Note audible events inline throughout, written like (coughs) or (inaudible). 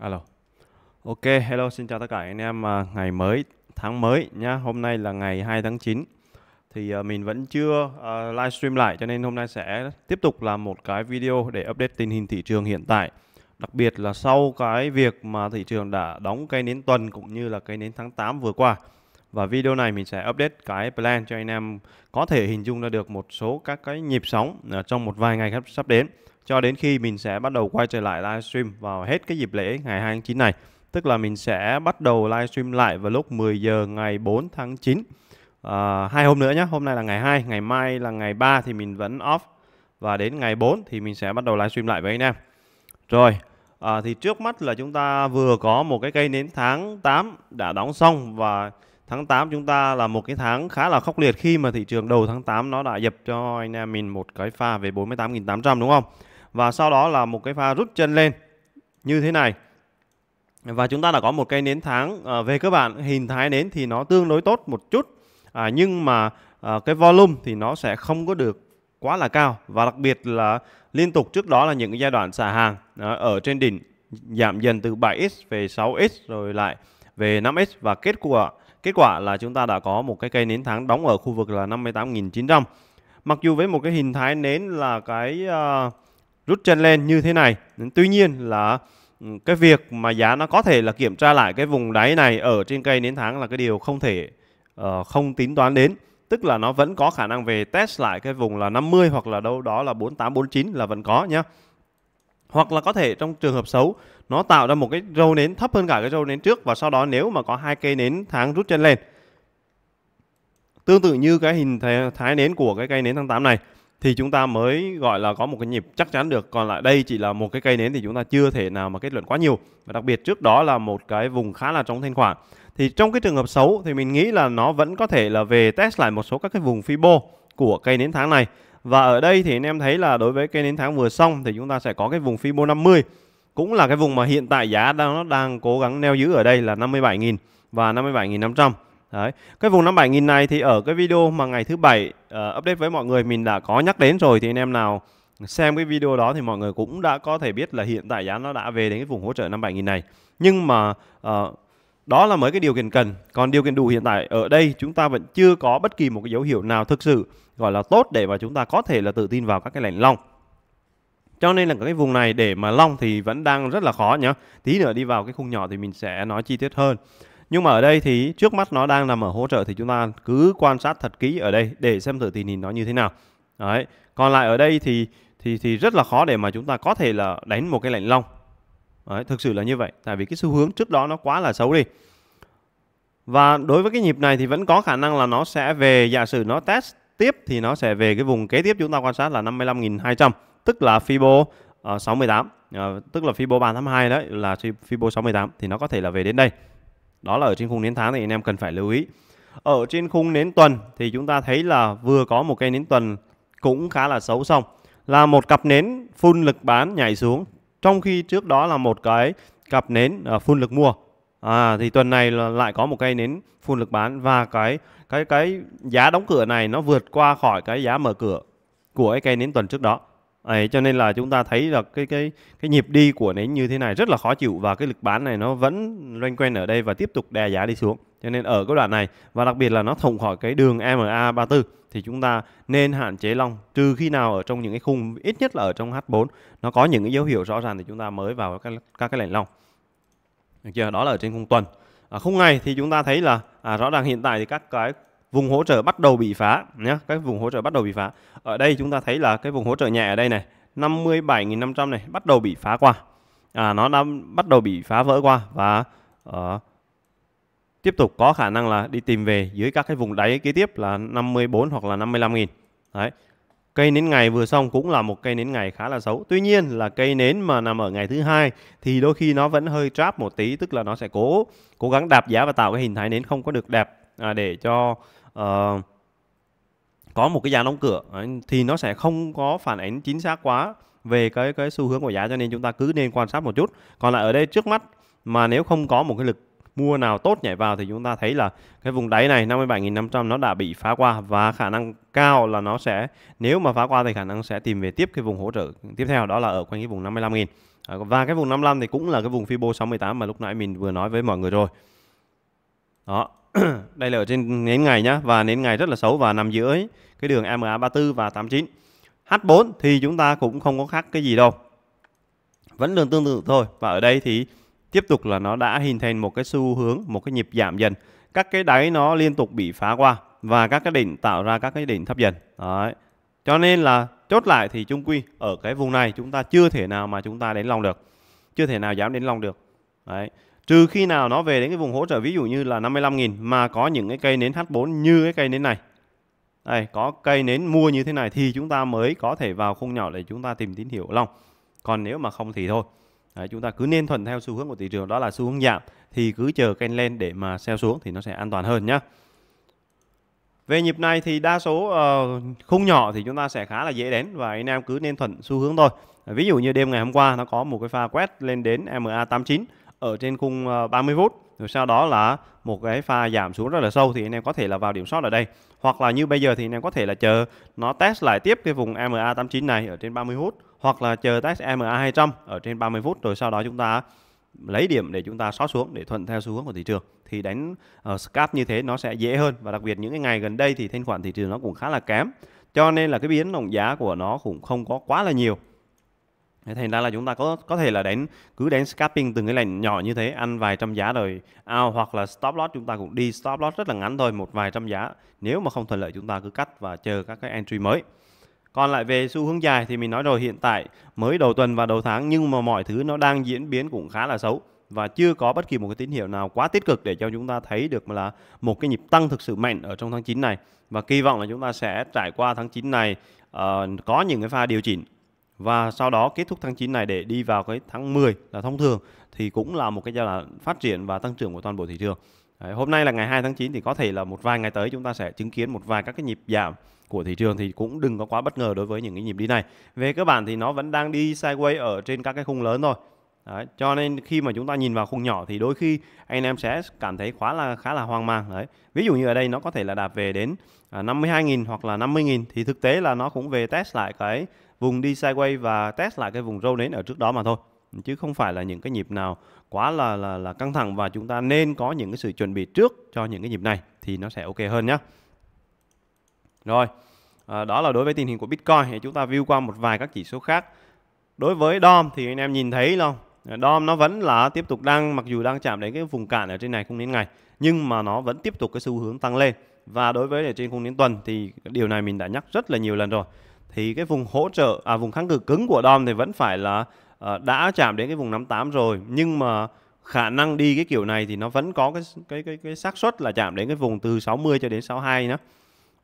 Alo. Ok, hello xin chào tất cả anh em à, ngày mới, tháng mới nhá. Hôm nay là ngày 2 tháng 9. Thì à, mình vẫn chưa à, livestream lại cho nên hôm nay sẽ tiếp tục làm một cái video để update tình hình thị trường hiện tại. Đặc biệt là sau cái việc mà thị trường đã đóng cây nến tuần cũng như là cây nến tháng 8 vừa qua. Và video này mình sẽ update cái plan cho anh em có thể hình dung ra được một số các cái nhịp sóng à, trong một vài ngày sắp đến cho đến khi mình sẽ bắt đầu quay trở lại livestream vào hết cái dịp lễ ngày 2 tháng 9 này. Tức là mình sẽ bắt đầu livestream lại vào lúc 10 giờ ngày 4 tháng 9. À, hai hôm nữa nhé, hôm nay là ngày 2, ngày mai là ngày 3 thì mình vẫn off và đến ngày 4 thì mình sẽ bắt đầu livestream lại với anh em. Rồi, à, thì trước mắt là chúng ta vừa có một cái cây nến tháng 8 đã đóng xong và tháng 8 chúng ta là một cái tháng khá là khốc liệt khi mà thị trường đầu tháng 8 nó đã dập cho anh em mình một cái pha về 48.800 đúng không? và sau đó là một cái pha rút chân lên như thế này và chúng ta đã có một cây nến tháng à, về các bạn hình thái nến thì nó tương đối tốt một chút à, nhưng mà à, cái volume thì nó sẽ không có được quá là cao và đặc biệt là liên tục trước đó là những giai đoạn xả hàng à, ở trên đỉnh giảm dần từ 7x về 6x rồi lại về 5x và kết quả kết quả là chúng ta đã có một cái cây nến tháng đóng ở khu vực là 58.900 mặc dù với một cái hình thái nến là cái uh, rút chân lên như thế này tuy nhiên là ừ, cái việc mà giá nó có thể là kiểm tra lại cái vùng đáy này ở trên cây nến tháng là cái điều không thể uh, không tính toán đến tức là nó vẫn có khả năng về test lại cái vùng là 50 hoặc là đâu đó là 48, 49 là vẫn có nhé. hoặc là có thể trong trường hợp xấu nó tạo ra một cái râu nến thấp hơn cả cái râu nến trước và sau đó nếu mà có hai cây nến tháng rút chân lên tương tự như cái hình thái, thái nến của cái cây nến tháng 8 này thì chúng ta mới gọi là có một cái nhịp chắc chắn được còn lại đây chỉ là một cái cây nến thì chúng ta chưa thể nào mà kết luận quá nhiều và đặc biệt trước đó là một cái vùng khá là trong thanh khoản thì trong cái trường hợp xấu thì mình nghĩ là nó vẫn có thể là về test lại một số các cái vùng fibo của cây nến tháng này và ở đây thì anh em thấy là đối với cây nến tháng vừa xong thì chúng ta sẽ có cái vùng fibo 50 cũng là cái vùng mà hiện tại giá đang nó đang cố gắng neo giữ ở đây là 57.000 và 57.500 Đấy. Cái vùng 57.000 này thì ở cái video mà ngày thứ bảy uh, update với mọi người mình đã có nhắc đến rồi thì anh em nào xem cái video đó thì mọi người cũng đã có thể biết là hiện tại giá nó đã về đến cái vùng hỗ trợ 57.000 này. Nhưng mà uh, đó là mới cái điều kiện cần. Còn điều kiện đủ hiện tại ở đây chúng ta vẫn chưa có bất kỳ một cái dấu hiệu nào thực sự gọi là tốt để mà chúng ta có thể là tự tin vào các cái lệnh long. Cho nên là cái vùng này để mà long thì vẫn đang rất là khó nhá. Tí nữa đi vào cái khung nhỏ thì mình sẽ nói chi tiết hơn nhưng mà ở đây thì trước mắt nó đang nằm ở hỗ trợ thì chúng ta cứ quan sát thật kỹ ở đây để xem thử tình hình nó như thế nào đấy còn lại ở đây thì thì thì rất là khó để mà chúng ta có thể là đánh một cái lệnh long đấy, thực sự là như vậy tại vì cái xu hướng trước đó nó quá là xấu đi và đối với cái nhịp này thì vẫn có khả năng là nó sẽ về giả sử nó test tiếp thì nó sẽ về cái vùng kế tiếp chúng ta quan sát là 55.200 tức là Fibo uh, 68 uh, tức là Fibo 382 đấy là Fibo 68 thì nó có thể là về đến đây đó là ở trên khung nến tháng thì anh em cần phải lưu ý ở trên khung nến tuần thì chúng ta thấy là vừa có một cây nến tuần cũng khá là xấu xong là một cặp nến phun lực bán nhảy xuống trong khi trước đó là một cái cặp nến à, phun lực mua à, thì tuần này là lại có một cây nến phun lực bán và cái cái cái giá đóng cửa này nó vượt qua khỏi cái giá mở cửa của cái cây nến tuần trước đó Đấy, cho nên là chúng ta thấy là cái cái cái nhịp đi của nó như thế này rất là khó chịu và cái lực bán này nó vẫn loanh quanh ở đây và tiếp tục đè giá đi xuống. Cho nên ở cái đoạn này và đặc biệt là nó thủng khỏi cái đường MA 34 thì chúng ta nên hạn chế long trừ khi nào ở trong những cái khung ít nhất là ở trong H4 nó có những cái dấu hiệu rõ ràng thì chúng ta mới vào các các cái lệnh long. Được chưa? Đó là ở trên khung tuần. À, khung ngày thì chúng ta thấy là à, rõ ràng hiện tại thì các cái vùng hỗ trợ bắt đầu bị phá nhé các vùng hỗ trợ bắt đầu bị phá ở đây chúng ta thấy là cái vùng hỗ trợ nhẹ ở đây này 57.500 này bắt đầu bị phá qua à nó đã bắt đầu bị phá vỡ qua và uh, tiếp tục có khả năng là đi tìm về dưới các cái vùng đáy kế tiếp là 54 hoặc là 55.000 đấy cây nến ngày vừa xong cũng là một cây nến ngày khá là xấu tuy nhiên là cây nến mà nằm ở ngày thứ hai thì đôi khi nó vẫn hơi trap một tí tức là nó sẽ cố cố gắng đạp giá và tạo cái hình thái nến không có được đẹp à, để cho Ờ, có một cái giá đóng cửa thì nó sẽ không có phản ánh chính xác quá về cái cái xu hướng của giá cho nên chúng ta cứ nên quan sát một chút còn lại ở đây trước mắt mà nếu không có một cái lực mua nào tốt nhảy vào thì chúng ta thấy là cái vùng đáy này 57.500 nó đã bị phá qua và khả năng cao là nó sẽ nếu mà phá qua thì khả năng sẽ tìm về tiếp cái vùng hỗ trợ tiếp theo đó là ở quanh cái vùng 55.000 và cái vùng 55 thì cũng là cái vùng Fibo 68 mà lúc nãy mình vừa nói với mọi người rồi đó (coughs) đây là ở trên nến ngày nhá và nến ngày rất là xấu và nằm dưới cái đường MA 34 và 89 H4 thì chúng ta cũng không có khác cái gì đâu vẫn đường tương tự thôi và ở đây thì tiếp tục là nó đã hình thành một cái xu hướng một cái nhịp giảm dần các cái đáy nó liên tục bị phá qua và các cái đỉnh tạo ra các cái đỉnh thấp dần Đấy. cho nên là chốt lại thì chung quy ở cái vùng này chúng ta chưa thể nào mà chúng ta đến lòng được chưa thể nào dám đến lòng được Đấy trừ khi nào nó về đến cái vùng hỗ trợ ví dụ như là 55.000 mà có những cái cây nến H4 như cái cây nến này đây có cây nến mua như thế này thì chúng ta mới có thể vào khung nhỏ để chúng ta tìm tín hiệu long còn nếu mà không thì thôi Đấy, chúng ta cứ nên thuận theo xu hướng của thị trường đó là xu hướng giảm thì cứ chờ kênh lên để mà sell xuống thì nó sẽ an toàn hơn nhá. về nhịp này thì đa số uh, khung nhỏ thì chúng ta sẽ khá là dễ đến và anh em cứ nên thuận xu hướng thôi. Ví dụ như đêm ngày hôm qua nó có một cái pha quét lên đến MA89 ở trên khung 30 ờ, phút rồi sau đó là một cái pha giảm xuống rất là sâu thì anh em có thể là vào điểm sót ở đây hoặc là như bây giờ thì anh em có thể là chờ nó test lại tiếp cái vùng MA 89 này ở trên 30 phút hoặc là chờ test MA 200 ở trên 30 phút rồi sau đó chúng ta lấy điểm để chúng ta sót xuống để thuận theo xu hướng của thị trường thì đánh uh, scalp như thế nó sẽ dễ hơn và đặc biệt những cái ngày gần đây thì thanh khoản thị trường nó cũng khá là kém cho nên là cái biến động giá của nó cũng không có quá là nhiều thế thành ra là chúng ta có có thể là đánh cứ đánh scalping từng cái lệnh nhỏ như thế ăn vài trăm giá rồi out hoặc là stop loss chúng ta cũng đi stop loss rất là ngắn thôi một vài trăm giá nếu mà không thuận lợi chúng ta cứ cắt và chờ các cái entry mới còn lại về xu hướng dài thì mình nói rồi hiện tại mới đầu tuần và đầu tháng nhưng mà mọi thứ nó đang diễn biến cũng khá là xấu và chưa có bất kỳ một cái tín hiệu nào quá tích cực để cho chúng ta thấy được là một cái nhịp tăng thực sự mạnh ở trong tháng 9 này và kỳ vọng là chúng ta sẽ trải qua tháng 9 này uh, có những cái pha điều chỉnh và sau đó kết thúc tháng 9 này để đi vào cái tháng 10 là thông thường thì cũng là một cái giai đoạn phát triển và tăng trưởng của toàn bộ thị trường. Đấy, hôm nay là ngày 2 tháng 9 thì có thể là một vài ngày tới chúng ta sẽ chứng kiến một vài các cái nhịp giảm của thị trường thì cũng đừng có quá bất ngờ đối với những cái nhịp đi này. Về cơ bản thì nó vẫn đang đi sideways ở trên các cái khung lớn thôi. Đấy, cho nên khi mà chúng ta nhìn vào khung nhỏ thì đôi khi anh em sẽ cảm thấy khá là khá là hoang mang đấy. Ví dụ như ở đây nó có thể là đạp về đến 52.000 à, hoặc là 50.000 thì thực tế là nó cũng về test lại cái vùng đi sideways và test lại cái vùng râu nến ở trước đó mà thôi chứ không phải là những cái nhịp nào quá là là là căng thẳng và chúng ta nên có những cái sự chuẩn bị trước cho những cái nhịp này thì nó sẽ ok hơn nhé. Rồi, à, đó là đối với tình hình của Bitcoin thì chúng ta view qua một vài các chỉ số khác. Đối với DOM thì anh em nhìn thấy không? À, DOM nó vẫn là tiếp tục đang mặc dù đang chạm đến cái vùng cản ở trên này không đến ngày nhưng mà nó vẫn tiếp tục cái xu hướng tăng lên. Và đối với ở trên khung đến tuần thì điều này mình đã nhắc rất là nhiều lần rồi thì cái vùng hỗ trợ à vùng kháng cự cứng của DOM thì vẫn phải là uh, đã chạm đến cái vùng 58 rồi nhưng mà khả năng đi cái kiểu này thì nó vẫn có cái cái cái cái xác suất là chạm đến cái vùng từ 60 cho đến 62 nữa.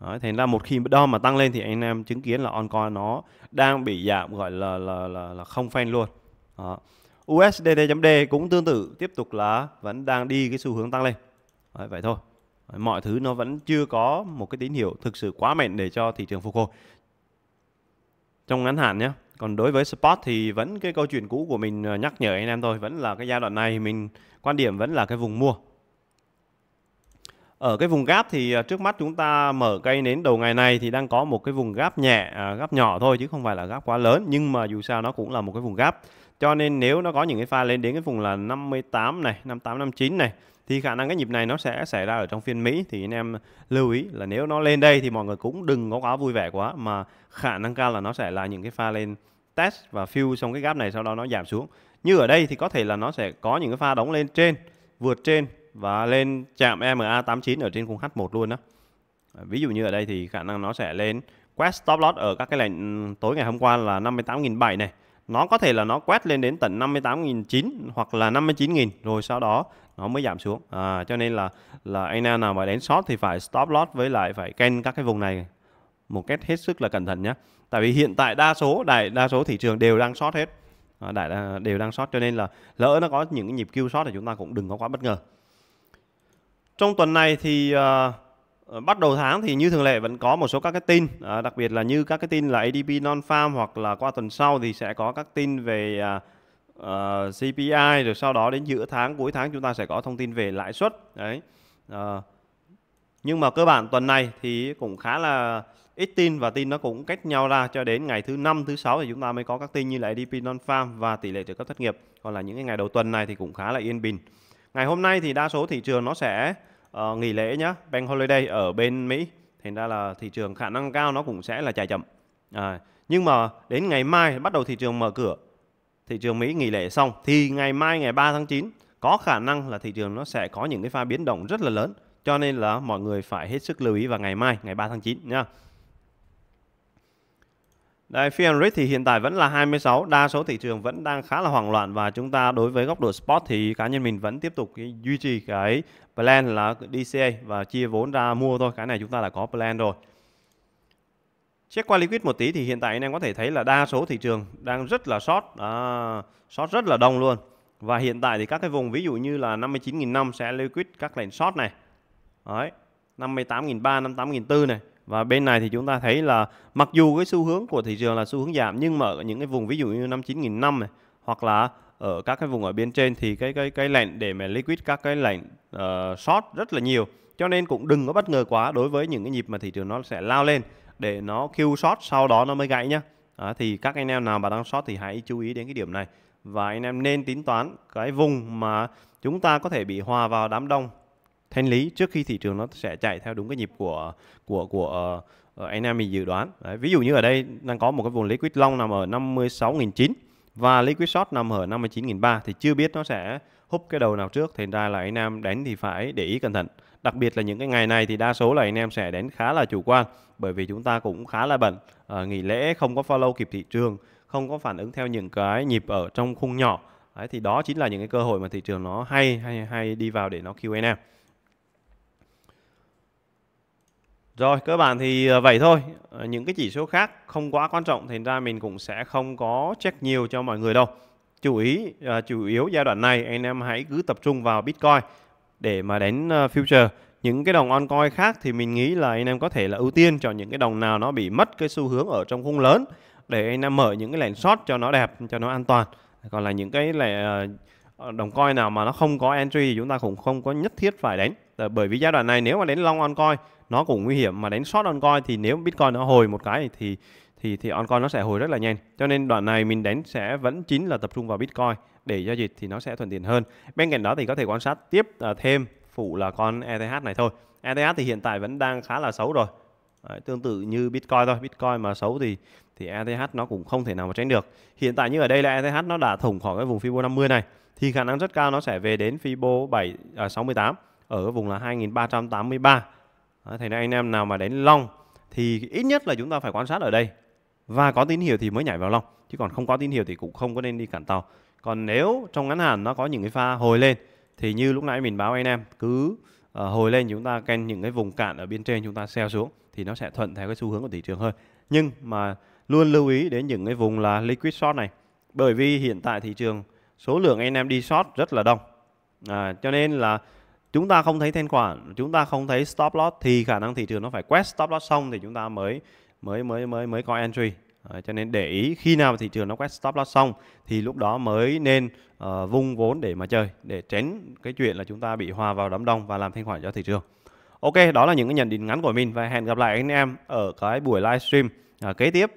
Đấy, thành ra một khi đo mà tăng lên thì anh em chứng kiến là on coin nó đang bị giảm gọi là là là, là không phanh luôn. Đó. USDT.D cũng tương tự tiếp tục là vẫn đang đi cái xu hướng tăng lên. Đấy, vậy thôi mọi thứ nó vẫn chưa có một cái tín hiệu thực sự quá mạnh để cho thị trường phục hồi trong ngắn hạn nhé còn đối với spot thì vẫn cái câu chuyện cũ của mình ờ, nhắc nhở anh em thôi vẫn là cái giai đoạn này mình quan điểm vẫn là cái vùng mua ở cái vùng gáp thì ờ, trước mắt chúng ta mở cây đến đầu ngày này thì đang có một cái vùng gáp nhẹ ờ, gáp nhỏ thôi chứ không phải là gáp quá lớn nhưng mà dù sao nó cũng là một cái vùng gáp cho nên nếu nó có những cái pha lên đến cái vùng là 58 này 58 59 này thì khả năng cái nhịp này nó sẽ xảy ra ở trong phiên Mỹ thì anh em lưu ý là nếu nó lên đây thì mọi người cũng đừng có quá vui vẻ quá mà khả năng cao là nó sẽ là những cái pha lên test và fill xong cái gap này sau đó nó giảm xuống như ở đây thì có thể là nó sẽ có những cái pha đóng lên trên vượt trên và lên chạm EMA 89 ở trên khung H1 luôn đó ví dụ như ở đây thì khả năng nó sẽ lên quét stop loss ở các cái lệnh ừ, tối ngày hôm qua là 58.700 này nó có thể là nó quét lên đến tận 58.009 hoặc là 59.000 rồi sau đó nó mới giảm xuống à, cho nên là là anh em nào mà đến short thì phải stop loss với lại phải canh các cái vùng này một cách hết sức là cẩn thận nhé tại vì hiện tại đa số đại đa số thị trường đều đang short hết à, đại đều đang short cho nên là lỡ nó có những nhịp kêu short thì chúng ta cũng đừng có quá bất ngờ trong tuần này thì uh, Ờ, bắt đầu tháng thì như thường lệ vẫn có một số các cái tin à, đặc biệt là như các cái tin là ADP non farm hoặc là qua tuần sau thì sẽ có các tin về à, à, ờ, CPI rồi sau đó đến giữa tháng cuối tháng chúng ta sẽ có thông tin về lãi suất đấy à, nhưng mà cơ bản tuần này thì cũng khá là ít tin và tin nó cũng cách nhau ra cho đến ngày thứ năm thứ sáu thì chúng ta mới có các tin như là ADP non farm và tỷ lệ trợ cấp thất nghiệp còn là những cái ngày đầu tuần này thì cũng khá là yên bình ngày hôm nay thì đa số thị trường nó sẽ uh, nghỉ lễ nhá bank holiday ở bên mỹ thành ra là thị trường khả năng cao nó cũng sẽ là chạy chậm à, nhưng mà đến ngày mai bắt đầu thị trường mở cửa thị trường mỹ nghỉ lễ xong thì ngày mai ngày 3 tháng 9 có khả năng là thị trường nó sẽ có những cái pha biến động rất là lớn cho nên là mọi người phải hết sức lưu ý vào ngày mai ngày 3 tháng 9 nha đây, phiên Enrich thì hiện tại vẫn là 26, đa số thị trường vẫn đang khá là hoảng loạn và chúng ta đối với góc độ spot thì cá nhân mình vẫn tiếp tục duy trì cái plan là DCA và chia vốn ra mua thôi. Cái này chúng ta đã có plan rồi. Check qua liquid một tí thì hiện tại anh em có thể thấy là đa số thị trường đang rất là short, à, short rất là đông luôn. Và hiện tại thì các cái vùng ví dụ như là 59 năm sẽ liquid các lệnh short này. Đấy, 58.300, 58.400 này và bên này thì chúng ta thấy là mặc dù cái xu hướng của thị trường là xu hướng giảm nhưng mà ở những cái vùng ví dụ như năm năm này hoặc là ở các cái vùng ở bên trên thì cái cái cái lệnh để mà liquid các cái lệnh uh, short rất là nhiều cho nên cũng đừng có bất ngờ quá đối với những cái nhịp mà thị trường nó sẽ lao lên để nó kêu short sau đó nó mới gãy nhá à, thì các anh em nào mà đang short thì hãy chú ý đến cái điểm này và anh em nên tính toán cái vùng mà chúng ta có thể bị hòa vào đám đông thanh lý trước khi thị trường nó sẽ chạy theo đúng cái nhịp của của của uh, anh em mình dự đoán Đấy, ví dụ như ở đây đang có một cái vùng liquid long nằm ở 56.900 và liquid short nằm ở 59.300 thì chưa biết nó sẽ húp cái đầu nào trước thành ra là anh em đánh thì phải để ý cẩn thận đặc biệt là những cái ngày này thì đa số là anh em sẽ đánh khá là chủ quan bởi vì chúng ta cũng khá là bận à, nghỉ lễ không có follow kịp thị trường không có phản ứng theo những cái nhịp ở trong khung nhỏ Đấy, thì đó chính là những cái cơ hội mà thị trường nó hay hay hay đi vào để nó cứu anh em Rồi cơ bản thì ờ, vậy thôi ờ, Những cái chỉ số khác không quá quan trọng Thành ra mình cũng sẽ không có check nhiều cho mọi người đâu Chú ý ờ, chủ yếu giai đoạn này anh em hãy cứ tập trung vào Bitcoin Để mà đến future những cái đồng oncoin khác thì mình nghĩ là anh em có thể là ưu tiên cho những cái đồng nào nó bị mất cái xu hướng ở trong khung lớn để anh em mở những cái lệnh short cho nó đẹp cho nó an toàn còn là những cái lệnh Ờ, đồng coin nào mà nó không có entry thì chúng ta cũng không có nhất thiết phải đánh ờ, bởi vì giai đoạn này nếu mà đến long on coin nó cũng nguy hiểm mà đánh short on coin thì nếu bitcoin nó hồi một cái thì thì thì on coin nó sẽ hồi rất là nhanh cho nên đoạn này mình đánh sẽ vẫn chính là tập trung vào bitcoin để giao dịch thì nó sẽ thuận tiện hơn bên cạnh đó thì có thể quan sát tiếp ờ, thêm phụ là con ETH này thôi ETH thì hiện tại vẫn đang khá là xấu rồi Đấy, tương tự như Bitcoin thôi, Bitcoin mà xấu thì thì ETH nó cũng không thể nào mà tránh được. Hiện tại như ở đây là ETH nó đã thủng khỏi cái vùng Fibo 50 này thì khả năng rất cao nó sẽ về đến Fibo 7 à, 68 ở vùng là 2383. Đấy, thì ra anh em nào mà đến long thì ít nhất là chúng ta phải quan sát ở đây và có tín hiệu thì mới nhảy vào long chứ còn không có tín hiệu thì cũng không có nên đi cản tàu. Còn nếu trong ngắn hạn nó có những cái pha hồi lên thì như lúc nãy mình báo anh em cứ à, hồi lên chúng ta ken những cái vùng cạn ở bên trên chúng ta sell xuống thì nó sẽ thuận theo cái xu hướng của thị trường hơn nhưng mà luôn lưu ý đến những cái vùng là liquid short này bởi vì hiện tại thị trường số lượng anh em đi short rất là đông à, cho nên là chúng ta không thấy thanh khoản chúng ta không thấy stop loss thì khả năng thị trường nó phải quét stop loss xong thì chúng ta mới mới mới mới mới có entry À, cho nên để ý khi nào thị trường nó quét stop loss xong thì lúc đó mới nên uh, vung vốn để mà chơi để tránh cái chuyện là chúng ta bị hòa vào đám đông và làm thanh khoản cho thị trường. Ok, đó là những cái nhận định ngắn của mình và hẹn gặp lại anh em ở cái buổi livestream à, kế tiếp.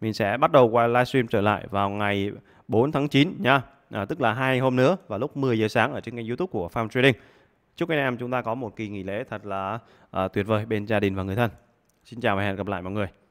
Mình sẽ bắt đầu qua livestream trở lại vào ngày 4 tháng 9 nha. À, tức là hai hôm nữa và lúc 10 giờ sáng ở trên kênh YouTube của Farm Trading. Chúc anh em chúng ta có một kỳ nghỉ lễ thật là à, tuyệt vời bên gia đình và người thân. Xin chào và hẹn gặp lại mọi người.